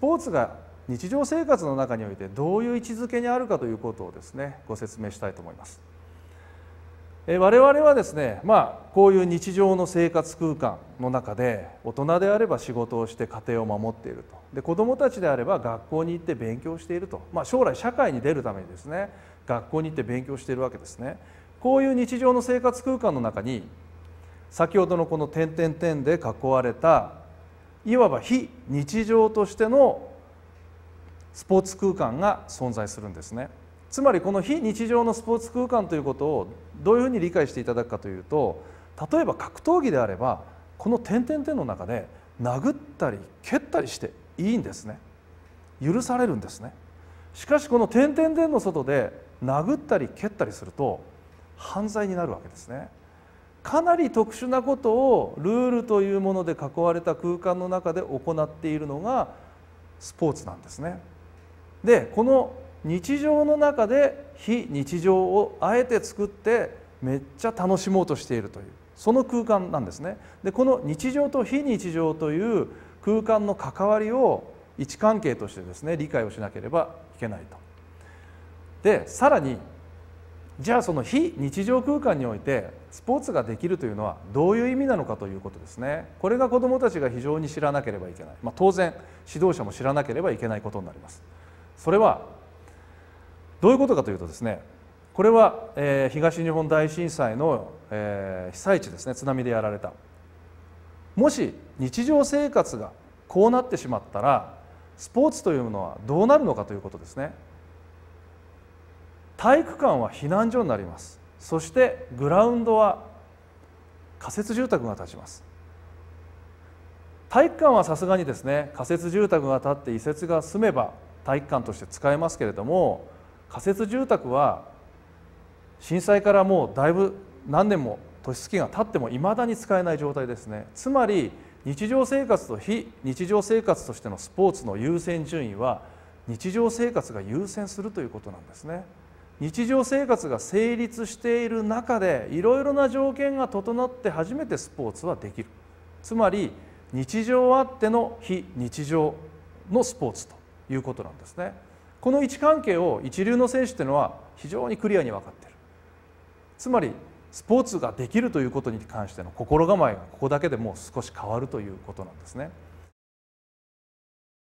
ポーツが日常生活の中においてどういう位置づけにあるかということをですねご説明したいと思います。え我々はですね、まあ、こういう日常の生活空間の中で大人であれば仕事をして家庭を守っているとで子どもたちであれば学校に行って勉強していると、まあ、将来社会に出るためにですね学校に行って勉強しているわけですねこういう日常の生活空間の中に先ほどのこの点々点で囲われたいわば非日常としてのスポーツ空間が存在するんですねつまりこの非日常のスポーツ空間ということをどういうふうに理解していただくかというと例えば格闘技であればこの点々点の中で殴ったり蹴ったりしていいんですね許されるんですねしかしこの点々点の外で殴ったり蹴ったりすると犯罪になるわけですねかなり特殊なことをルールというもので囲われた空間の中で行っているのがスポーツなんですね。でこの日常の中で非日常をあえて作ってめっちゃ楽しもうとしているというその空間なんですね。でこの日常と非日常という空間の関わりを位置関係としてですね理解をしなければいけないと。でさらにじゃあその非日常空間においてスポーツができるというのはどういう意味なのかということですねこれが子どもたちが非常に知らなければいけない、まあ、当然指導者も知らなければいけないことになりますそれはどういうことかというとですねこれは、え東日本大震災の、え被災地ですね津波でやられたもし日常生活がこうなってしまったらスポーツというのはどうなるのかということですね体育館は避難所になりますそしてグラウンドは仮設住宅が建ちます体育館はさすがにですね仮設住宅が建って移設が済めば体育館として使えますけれども仮設住宅は震災からもうだいぶ何年も年月が経ってもいまだに使えない状態ですねつまり日常生活と非日常生活としてのスポーツの優先順位は日常生活が優先するということなんですね。日常生活が成立している中でいろいろな条件が整って初めてスポーツはできるつまり日常あっての非日常のスポーツということなんですねこの位置関係を一流の選手というのは非常にクリアに分かっているつまりスポーツができるということに関しての心構えがここだけでもう少し変わるということなんですね。